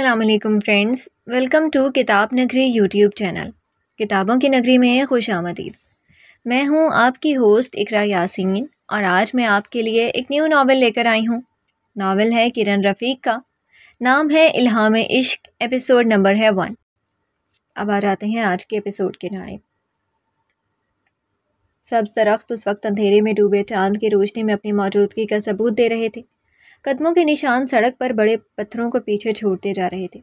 अल्लाम friends welcome to किताब नगरी यूट्यूब चैनल किताबों की नगरी में खुश आमदीद मैं हूं आपकी होस्ट इकरा यासीन और आज मैं आपके लिए एक न्यू नावल लेकर आई हूं नावल है किरण रफ़ीक का नाम है इल्हाम इश्क एपिसोड नंबर है वन अब आ जाते हैं आज के एपिसोड के नारे सब्ज दरख्त उस वक्त अंधेरे में डूबे चांद की रोशनी में अपनी मौजूदगी का सबूत दे रहे थे कदमों के निशान सड़क पर बड़े पत्थरों को पीछे छोड़ते जा रहे थे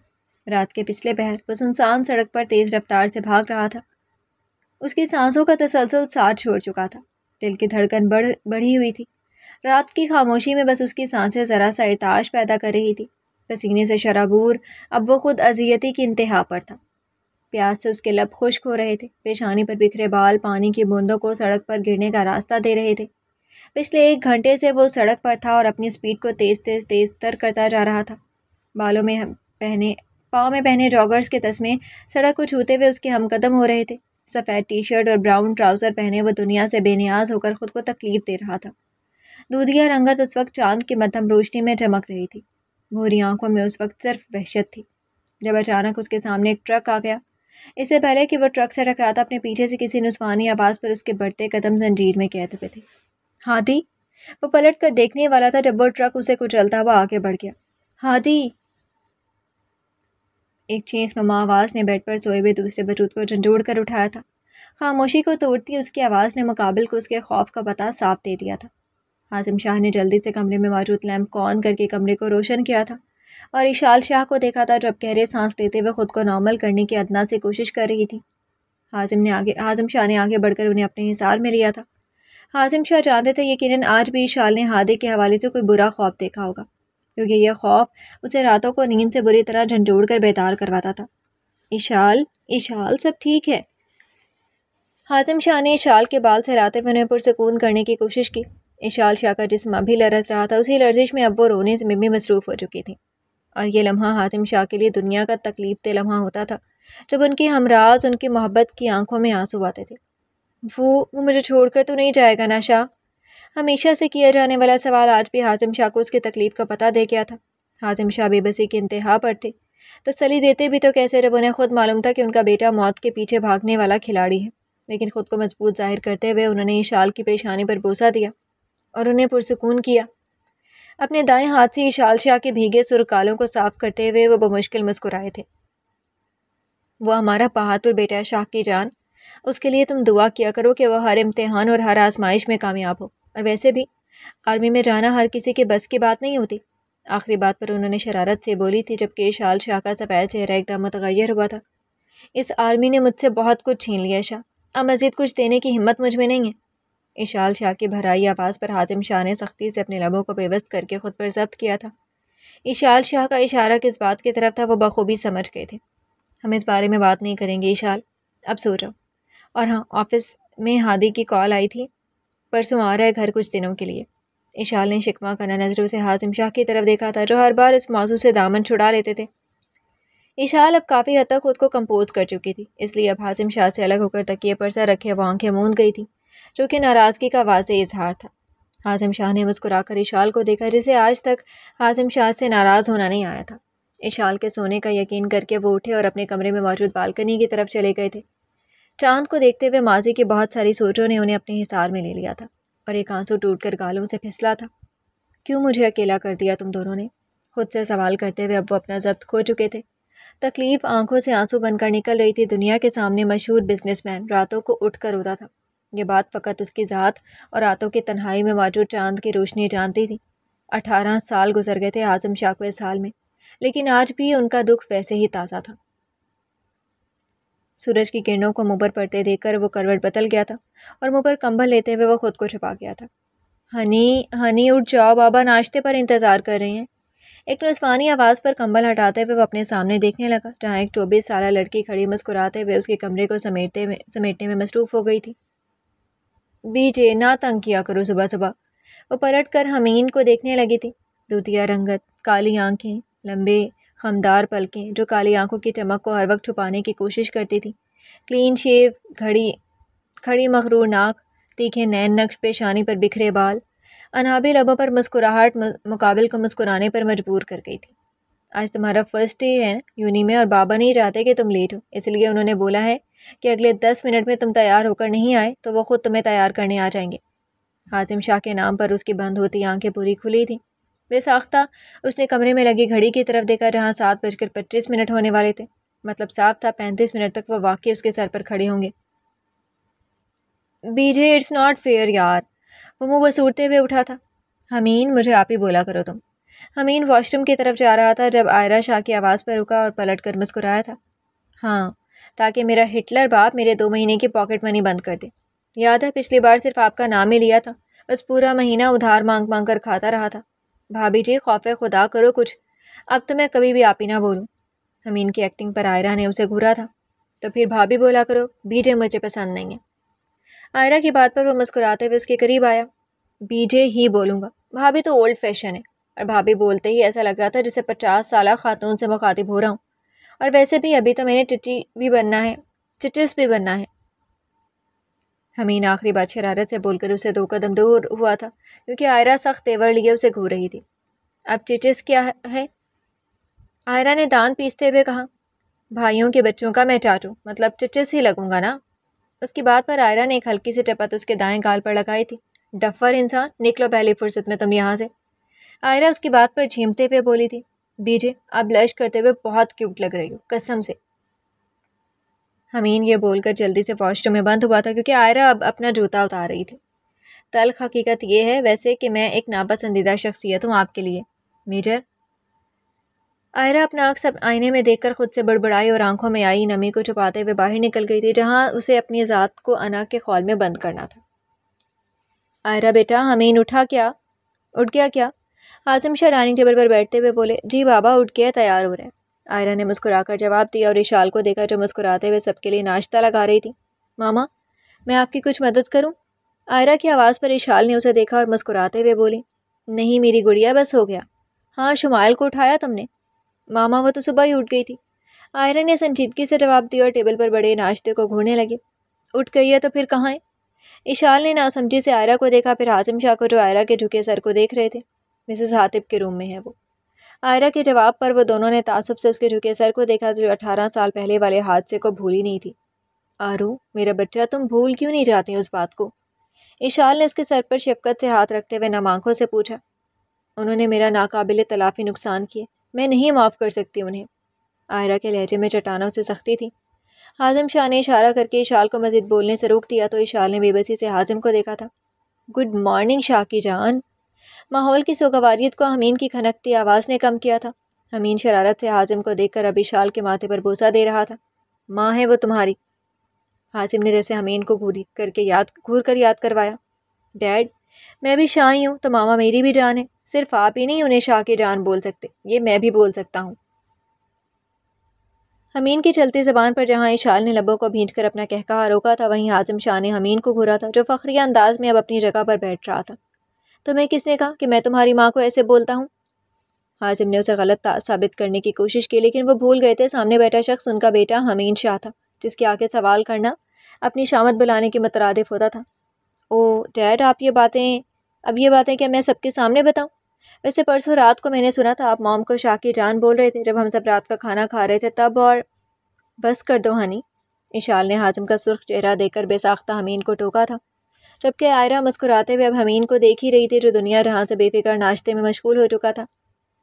रात के पिछले पहर वह सुनसान सड़क पर तेज़ रफ्तार से भाग रहा था उसकी सांसों का तसलसल साथ छोड़ चुका था दिल की धड़कन बढ़ बढ़ी हुई थी रात की खामोशी में बस उसकी सांसें ज़रा सा इताश पैदा कर रही थी पसीने से शराबूर अब वो खुद अजियती की इंतहा पर था प्यास से उसके लब खुश्क हो रहे थे पेशानी पर बिखरे बाल पानी की बूंदों को सड़क पर गिरने का रास्ता दे रहे थे पिछले एक घंटे से वो सड़क पर था और अपनी स्पीड को तेज़ तेज़ तेज़ तर करता जा रहा था बालों में हम पहने पाँव में पहने जॉगर्स के तस्में सड़क को छूते हुए उसके हमकदम हो रहे थे सफ़ेद टी शर्ट और ब्राउन ट्राउज़र पहने वो दुनिया से बेनियाज होकर खुद को तकलीफ दे रहा था दूधिया रंगत उस वक्त चांद की मध्यम रोशनी में चमक रही थी भूरी आंखों में उस वक्त सिर्फ वहशत थी जब अचानक उसके सामने एक ट्रक आ गया इससे पहले कि वह ट्रक से टकराता अपने पीछे से किसी नुस्वानी आवाज़ पर उसके बढ़ते कदम जंजीर में कैद हुए थे हादी वो पलट कर देखने वाला था जब वो ट्रक उसे कुचलता हुआ आगे बढ़ गया हादी एक चीख नुमा आवाज़ ने बेड पर सोए हुए दूसरे बरूद को झंझोड़ कर उठाया था खामोशी को तोड़ती उसकी आवाज़ ने मुकाबल को उसके खौफ का पता साफ दे दिया था हाजिम शाह ने जल्दी से कमरे में मौजूद लैम्प को ऑन करके कमरे को रोशन किया था और इशाल शाह को देखा था जब गहरे सांस लेते हुए ख़ुद को नॉर्मल करने की अदना से कोशिश कर रही थी हाजिम ने आगे हाजिम शाह ने आगे बढ़कर उन्हें अपने हिसार में लिया था हाजिम शाह जानते थे यकीन आज भी शाल ने हादे के हवाले से कोई बुरा खौफ देखा होगा क्योंकि यह खौफ उसे रातों को नींद से बुरी तरह झंझोड़ कर बेदार करवाता था इशाल इशाल सब ठीक है हाजिम शाह ने इशाल के बाल से रातें बने पुरसकून करने की कोशिश की इशाल शाह का जिसम अभी लरस रहा था उसी लर्जिश में अब वो रोने से भी मसरूफ़ हो चुकी थी और यह लम्हा हाजिम शाह के लिए दुनिया का तकलीफ दे लम्हा होता था जब उनकी हमराज उनकी मोहब्बत की आंखों में आंसू आते थे वो वो मुझे छोड़कर तो नहीं जाएगा ना शाह हमेशा से किया जाने वाला सवाल आज भी हाजिम शाह को उसकी तकलीफ़ का पता दे गया था हाजिम शाह बेबसी के इंतहा पर थे तसली तो देते भी तो कैसे रब उन्हें खुद मालूम था कि उनका बेटा मौत के पीछे भागने वाला खिलाड़ी है लेकिन ख़ुद को मजबूत जाहिर करते हुए उन्होंने इशाल की पेशानी पर बोसा दिया और उन्हें पुरसकून किया अपने दाएं हाथ से इशाल शाह के भीगे सुरकालों को साफ करते हुए वह बमुश्किल मुस्कुराए थे वो हमारा बहादुर बेटा शाह की जान उसके लिए तुम दुआ किया करो कि वह हर इम्तहान और हर आजमाइश में कामयाब हो और वैसे भी आर्मी में जाना हर किसी के बस की बात नहीं होती आखिरी बात पर उन्होंने शरारत से बोली थी जबकि शाल शाह का सफ़ैद चेहरा एकदम मतगैर हुआ था इस आर्मी ने मुझसे बहुत कुछ छीन लिया शाह अब मज़ीद कुछ देने की हिम्मत मुझ में नहीं है इशाल शाह की भराई आवाज़ पर हाजिम शाह ने सख्ती से अपने लबों को बेवस्त करके ख़ुद पर जब्त किया था इशाल शाह का इशारा किस बात की तरफ था वो बखूबी समझ गए थे हम इस बारे में बात नहीं करेंगे इशाल अब सो जाओ और हाँ ऑफिस में हादी की कॉल आई थी परसों आ रहा है घर कुछ दिनों के लिए इशाल ने शिकमा करा नज़रों से हाजिम शाह की तरफ देखा था जो हर बार इस मौजू से दामन छुड़ा लेते थे इशाल अब काफ़ी हद तक खुद को कंपोज कर चुकी थी इसलिए अब हाजिम शाह से अलग होकर तकिए पर सर रखे वो आंखें मूंद गई थी जो कि नाराज़गी का वाज इजहार था हाजिम शाह ने मुस्कुराकर इशाल को देखा जिसे आज तक हाजिम शाह से नाराज़ होना नहीं आया था इशाल के सोने का यकीन करके वो उठे और अपने कमरे में मौजूद बालकनी की तरफ चले गए थे चांद को देखते हुए माजी की बहुत सारी सोचों ने उन्हें अपने हिसार में ले लिया था और एक आंसू टूट कर गालों से फिसला था क्यों मुझे अकेला कर दिया तुम दोनों ने खुद से सवाल करते हुए अब वो अपना जब्त खो चुके थे तकलीफ आंखों से आंसू बनकर निकल रही थी दुनिया के सामने मशहूर बिजनेसमैन रातों को उठ कर रोता था ये बात फ़कत उसकी ज़ात और रातों की तन्हाई में मौजूद चांद की रोशनी जानती थी अठारह साल गुजर गए थे आजम शाह को इस साल में लेकिन आज भी उनका दुख वैसे ही ताज़ा था सूरज की किरणों को मुँह पर पड़ते देखकर वो करवट बदल गया था और मुँह पर कंबल लेते हुए वो खुद को छुपा गया था हनी हनी उठ जाओ बाबा नाश्ते पर इंतज़ार कर रहे हैं एक रुस्वानी आवाज़ पर कंबल हटाते हुए वो अपने सामने देखने लगा जहाँ एक चौबीस साल लड़की खड़ी मुस्कुराते हुए उसके कमरे को समेटते में समेटने में मसरूफ़ हो गई थी बीजे ना तंग किया करो सुबह सुबह वो पलट कर हमीन को देखने लगी थी दूतिया रंगत काली आंखें लंबे खमदार पलकें जो काली आंखों की चमक को हर वक्त छुपाने की कोशिश करती थी क्लीन शेव घड़ी खड़ी मखरूर नाक तीखे नैन नक्श पेशानी पर बिखरे बाल अनाबी लबों पर मुस्कुराहट मुकाबिल को मुस्कुराने पर मजबूर कर गई थी आज तुम्हारा फर्स्ट डे है यूनी में और बाबा नहीं चाहते कि तुम लेट हो इसलिए उन्होंने बोला है कि अगले दस मिनट में तुम तैयार होकर नहीं आए तो वो ख़ुद तुम्हें तैयार करने आ जाएंगे हाजिम शाह के नाम पर उसकी बंद होती आंखें पूरी खुली थीं बेसाख्ता उसने कमरे में लगी घड़ी की तरफ देखा जहाँ सात बजकर पच्चीस मिनट होने वाले थे मतलब साफ था पैंतीस मिनट तक वह वाकई उसके सर पर खड़े होंगे बीजे इट्स नॉट फेयर यार वो मुँह बसूरते हुए उठा था हमीन मुझे आप ही बोला करो तुम हमीन वॉशरूम की तरफ जा रहा था जब आयरा शाह की आवाज़ पर रुका और पलट कर मुस्कुराया था हाँ ताकि मेरा हिटलर बाप मेरे दो महीने की पॉकेट मनी बंद कर दे याद है पिछली बार सिर्फ आपका नाम ही लिया था बस पूरा महीना उधार मांग मांग कर खाता रहा था भाभी जी खौफ खुदा करो कुछ अब तो मैं कभी भी आप ही ना बोलूँ हमीन की एक्टिंग पर आयरा ने उसे घूरा था तो फिर भाभी बोला करो बीजे मुझे पसंद नहीं है आयरा की बात पर वो मुस्कुराते हुए उसके करीब आया बीजे ही बोलूँगा भाभी तो ओल्ड फैशन है और भाभी बोलते ही ऐसा लग रहा था जिसे पचास साल खातून से मुखातिब हो रहा हूँ और वैसे भी अभी तो मैंने चिट्ठी भी बनना है चिट्स भी बनना है हमीन आखिरी बात शरारत से बोलकर उसे दो कदम दूर हुआ था क्योंकि आयरा सख्त तेवर लिए उसे घूर रही थी अब चिचिस क्या है आयरा ने दान पीसते हुए कहा भाइयों के बच्चों का मैं चाटूँ मतलब चिचिस ही लगूंगा ना उसकी बात पर आयरा ने एक हल्की सी टपत उसके दाएं गाल पर लगाई थी डफर इंसान निकलो पहली फुर्सत में तुम यहाँ से आयरा उसकी बात पर झीमते हुए बोली थी बीजे आप ब्लश करते हुए बहुत क्यूट लग रही हो कसम से हमीन ये बोलकर जल्दी से वॉशरूम में बंद हुआ था क्योंकि आयरा अब अपना जूता उतार रही थी तलख हकीकत ये है वैसे कि मैं एक नापसंदीदा शख्सियत हूँ आपके लिए मेजर आयरा अपना आँख सब आईने में देखकर खुद से बड़बड़ाई और आंखों में आई नमी को छुपाते हुए बाहर निकल गई थी जहाँ उसे अपनी ज़ात को अना के खौल में बंद करना था आयरा बेटा हमीन उठा क्या उठ गया क्या आजम शाह रानी टेबल पर बैठते हुए बोले जी बाबा उठ गया तैयार हो रहा है आयरा ने मुस्कुराकर जवाब दिया और ईशाल को देखा जो मुस्कुराते हुए सबके लिए नाश्ता लगा रही थी मामा मैं आपकी कुछ मदद करूं? आयरा की आवाज़ पर इशाल ने उसे देखा और मुस्कुराते हुए बोली नहीं मेरी गुड़िया बस हो गया हाँ शुमाइल को उठाया तुमने मामा वो तो सुबह ही उठ गई थी आयरा ने संजीदगी से जवाब दिया और टेबल पर बड़े नाश्ते को घूरने लगे उठ गई है तो फिर कहाँ है ईशाल ने नासमझी से आयरा को देखा फिर आजम शाह को जो आयरा के झुके सर को देख रहे थे मिसेस हातिब के रूम में है वो आयरा के जवाब पर वो दोनों ने तासब से उसके झुके सर को देखा जो अठारह साल पहले वाले हादसे को भूली नहीं थी आरू मेरा बच्चा तुम भूल क्यों नहीं जाती उस बात को ईशाल ने उसके सर पर शफकत से हाथ रखते हुए नम आंखों से पूछा उन्होंने मेरा नाकाबिल तलाफी नुकसान किए मैं नहीं माफ़ कर सकती उन्हें आयरा के लहजे में चटानों से सख्ती थी हाजिम शाह ने इशारा करके इशाल को मज़ीद बोलने से रोक दिया तो इशाल ने बेबसी से हाजम को देखा था गुड मॉर्निंग शाह की जान माहौल की सोगवारीत को हमीन की खनकती आवाज़ ने कम किया था हमीन शरारत से हाजिम को देखकर अभिशाल के माथे पर बोसा दे रहा था माँ है वो तुम्हारी हाजिम ने जैसे हमीन को घूरी करके याद घूर कर याद करवाया डैड मैं भी शाह ही हूँ तो मामा मेरी भी जान है सिर्फ आप ही नहीं उन्हें शाह की जान बोल सकते ये मैं भी बोल सकता हूँ हमीन की चलती जबान पर जहाँ इशाल ने लबों को भींच कर अपना कहकहा रोका था वहीं हाजिम शाह ने हमीन को घूरा था जो फखरी अंदाज में अब अपनी जगह पर बैठ रहा था तुम्हें किसने कहा कि मैं तुम्हारी माँ को ऐसे बोलता हूँ हाजिम ने उसे गलत साबित करने की कोशिश की लेकिन वो भूल गए थे सामने बैठा शख्स उनका बेटा हमीन शाह था जिसके आके सवाल करना अपनी शामत बुलाने के मुतरद होता था ओ डैड आप ये बातें अब ये बातें क्या मैं सबके सामने बताऊँ वैसे परसों रात को मैंने सुना था आप मॉम को शाह की जान बोल रहे थे जब हम सब रात का खाना खा रहे थे तब और बस कर दो हनी इशाल ने हाजिम का सुर्ख चेहरा देकर बेसाख्ता हमीन को टोका था जबकि आयरा मुस्कुराते हुए अब हमीन को देख ही रही थी जो दुनिया रहा से बेफिक्र नाश्ते में मशगूल हो चुका था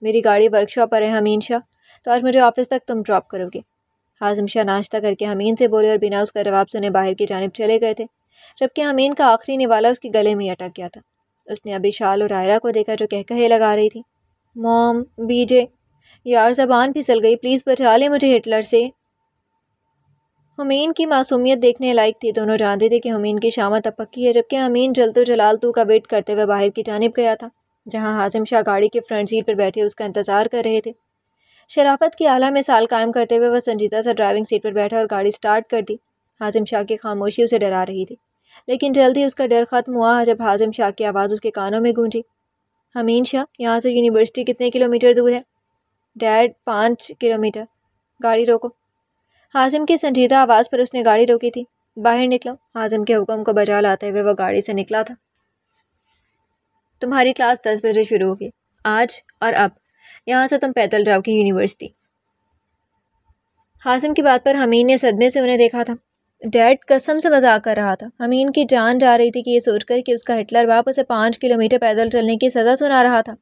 मेरी गाड़ी वर्कशॉप पर है हमीन शाह तो आज मुझे ऑफिस तक तुम ड्रॉप करोगे हाजम शाह नाश्ता करके हमीन से बोले और बिना उसका रवाब सुने बाहर की जानब चले गए थे जबकि हमीन का आखिरी निवाला उसके गले में अटक गया था उसने अभी शाल और आयरा को देखा जो कह कहे लगा रही थी मोम बीजे यार जबान फिसल गई प्लीज़ बचा ले मुझे हिटलर से हमीन की मासूमियत देखने लायक थी दोनों जानते थे कि हमीन की शामत अब पक्की है जबकि हमीन जलतो जलाल तू का वेट करते हुए बाहर की जानब गया था जहाँ हाजिम शाह गाड़ी के फ्रंट सीट पर बैठे उसका इंतजार कर रहे थे शराफत की आला में साल कायम करते हुए वह संजीदा सा ड्राइविंग सीट पर बैठा और गाड़ी स्टार्ट कर दी हाजिम शाह की खामोशी उसे डरा रही थी लेकिन जल्द ही उसका डर खत्म हुआ जब हाजिम शाह की आवाज़ उसके कानों में गूंजी हमीन शाह यहाँ से यूनिवर्सिटी कितने किलोमीटर दूर है डैड पाँच किलोमीटर गाड़ी रोको हाजिम की संजीदा आवाज़ पर उसने गाड़ी रोकी थी बाहर निकला हाजिम के हुक्म को बजा लाते हुए वह गाड़ी से निकला था तुम्हारी क्लास दस बजे शुरू होगी आज और अब यहाँ से तुम पैदल जाओगी यूनिवर्सिटी हाजिम की बात पर हमीन ने सदमे से उन्हें देखा था डैड कसम से मजाक कर रहा था हमीन की जान जा रही थी कि ये सोचकर कि उसका हिटलर बाप उसे पाँच किलोमीटर पैदल चलने की सज़ा सुना रहा था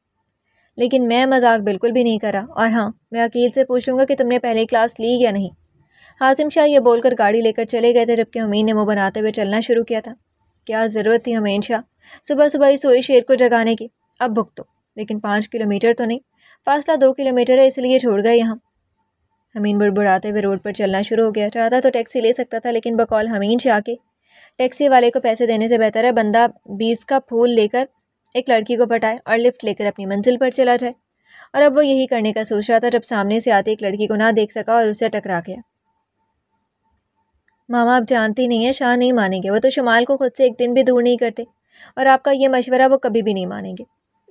लेकिन मैं मजाक बिल्कुल भी नहीं करा और हाँ मैं अकील से पूछ लूँगा कि तुमने पहले क्लास ली या नहीं हाजिम शाह ये बोलकर गाड़ी लेकर चले गए थे जबकि हमीन ने मुँह बनाते हुए चलना शुरू किया था क्या ज़रूरत थी हमीन शाह सुबह सुबह ही सोई शेर को जगाने की अब भुगतो लेकिन पाँच किलोमीटर तो नहीं फासला दो किलोमीटर है इसलिए छोड़ गए यहाँ हमीन बुड़बुड़ाते हुए रोड पर चलना शुरू हो गया चाहता तो टैक्सी ले सकता था लेकिन बकौल हमीन शाह के टैक्सी वाले को पैसे देने से बेहतर है बंदा बीस का फूल लेकर एक लड़की को पटाए और लिफ्ट लेकर अपनी मंजिल पर चला जाए और अब वो यही करने का सोच रहा था जब सामने से आती एक लड़की को ना देख सका और उसे टकरा गया मामा आप जानती नहीं है शाह नहीं मानेंगे वो तो शुमाल को खुद से एक दिन भी दूर नहीं करते और आपका ये मशवरा वो कभी भी नहीं मानेंगे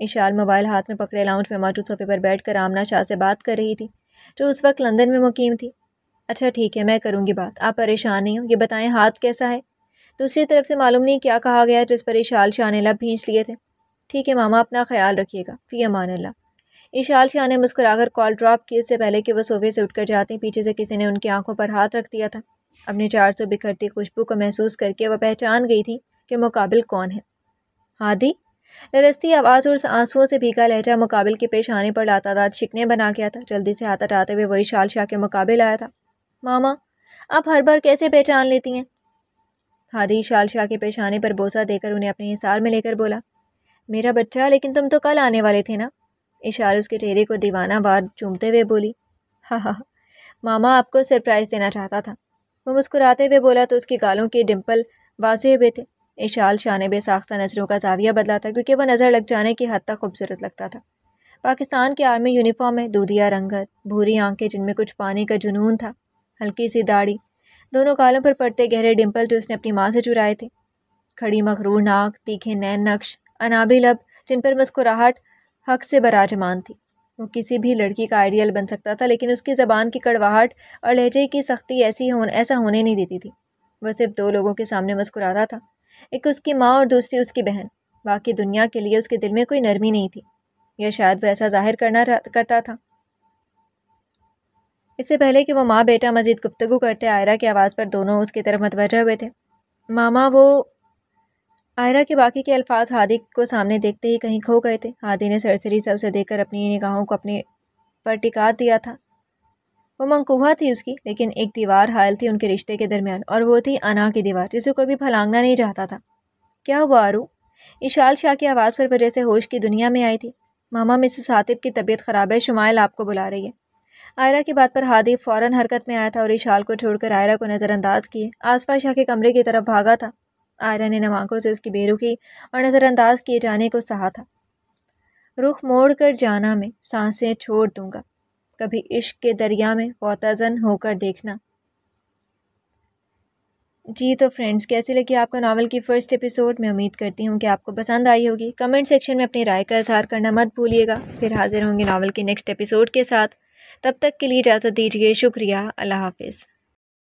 इशाल मोबाइल हाथ में पकड़े लाउंज में मौजूद सोफे पर बैठ कर आमना शाह से बात कर रही थी जो उस वक्त लंदन में मुकीम थी अच्छा ठीक है मैं करूँगी बात आप परेशान नहीं हो ये बताएं हाथ कैसा है दूसरी तरफ से मालूम नहीं क्या कहा गया जिस पर इशाल शाह ने लब भींच लिए थे ठीक है मामा अपना ख्याल रखिएगा फी अमान ला इशाल शाह ने मुस्कुराकर कॉल ड्रॉप किए इससे पहले कि वह सोफे से कर जाते पीछे से किसी ने उनकी आंखों पर हाथ रख दिया था अपने चार सौ बिखरती खुशबू को महसूस करके वह पहचान गई थी कि मुकाबिल कौन है हादी लरस्ती आवाज़ और आंसुओं से भीगा लहजा मुकाबिल के पेश आने पर दाद शिकने बना गया था जल्दी से हाथ हटाते हुए वही शाल शाह के मुकाबिल आया था मामा आप हर बार कैसे पहचान लेती हैं हादी शाल शाह के पेश आने पर बोसा देकर उन्हें अपने हिसार में लेकर बोला मेरा बच्चा लेकिन तुम तो कल आने वाले थे ना इशार उसके चेहरे को दीवाना वार चूमते हुए बोली हाँ हाँ मामा आपको सरप्राइज़ देना चाहता था वो मुस्कुराते हुए बोला तो उसकी गालों के डिम्पल वाजे हुए थे इशाल शान बे साख्ता नज़रों का जाविया बदला था क्योंकि वह नज़र लग जाने की हद तक खूबसूरत लगता था पाकिस्तान के आर्मी यूनिफॉर्म में दूधिया रंगत भूरी आंखें जिनमें कुछ पानी का जुनून था हल्की सी दाढ़ी दोनों गालों पर पड़ते गहरे डिम्पल जो उसने अपनी माँ से चुराए थे खड़ी मखरूर नाक तीखे नैन नक्श अनाबी लब जिन पर मुस्कुराहट हक से बराजमान थी वो किसी भी लड़की का आइडियल बन सकता था लेकिन उसकी ज़बान की कड़वाहट और लहजे की सख्ती ऐसी हो ऐसा होने नहीं देती थी वह सिर्फ दो लोगों के सामने मुस्कुराता था एक उसकी माँ और दूसरी उसकी बहन बाकी दुनिया के लिए उसके दिल में कोई नरमी नहीं थी या शायद वह ऐसा जाहिर करना करता था इससे पहले कि वो माँ बेटा मजीद गुप्तगु करते आयरा की आवाज़ पर दोनों उसकी तरफ मतवजह हुए थे मामा वो आयरा के बाकी के अल्फाज हादी को सामने देखते ही कहीं खो गए थे हादी ने सरसरी सब से देखकर अपनी निगाहों को अपने पर टिका दिया था वो मंकुहा थी उसकी लेकिन एक दीवार हायल थी उनके रिश्ते के दरमियान और वो थी अना की दीवार जिसे कोई भी फलांगना नहीं चाहता था क्या हुआ आरू इशाल शाह की आवाज़ पर वजह से होश की दुनिया में आई थी मामा मिस हातिब की तबीयत ख़राब है शुमाइल आपको बुला रही है आयरा की बात पर हादी फ़ौरन हरकत में आया था और इशाल को छोड़कर आयरा को नज़रअंदाज किए आसपास शाह के कमरे की तरफ भागा था आयरा ने नमाकों से उसकी बेरुखी और नज़रअंदाज किए जाने को सहा था रुख मोड़ कर जाना मैं सांसें छोड़ दूंगा कभी इश्क के दरिया में गौताजन होकर देखना जी तो फ्रेंड्स कैसी लगी आपको नावल की फ़र्स्ट एपिसोड में उम्मीद करती हूँ कि आपको पसंद आई होगी कमेंट सेक्शन में अपनी राय का इजहार करना मत भूलिएगा फिर हाजिर होंगे नावल के नेक्स्ट एपिसोड के साथ तब तक के लिए इजाज़त दीजिए शुक्रिया अल्लाह हाफिज़